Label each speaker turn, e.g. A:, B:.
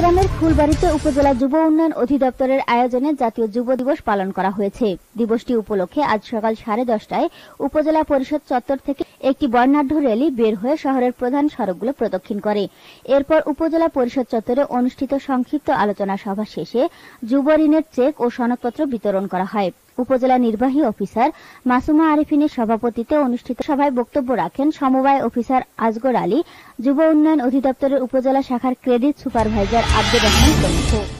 A: চট্টগ্রামের ফুলবাড়িতে উপজেলা যুব উন্নয়ন অধিদপ্তরের আয়োজনে জাতীয় যুব দিবস পালন করা হয়েছে দিবসটি উপলক্ষে আজ সকাল সাড়ে দশটায় উপজেলা পরিষদ চত্বর থেকে একটি বর্ণাঢ্য র্যালি বের হয়ে শহরের প্রধান সড়কগুলো প্রদক্ষিণ করে এরপর উপজেলা পরিষদ চত্বরে অনুষ্ঠিত সংক্ষিপ্ত আলোচনা সভা শেষে যুব ঋণের চেক ও সনদপত্র বিতরণ করা হয় উপজেলা নির্বাহী অফিসার মাসুমা আরিফিনের সভাপতিতে অনুষ্ঠিত সভায় বক্তব্য রাখেন সমবায় অফিসার আজগর আলী যুব উন্নয়ন অধিদপ্তরের উপজেলা শাখার ক্রেডিট সুপারভাইজার আব্দুর রহমান প্রমুখ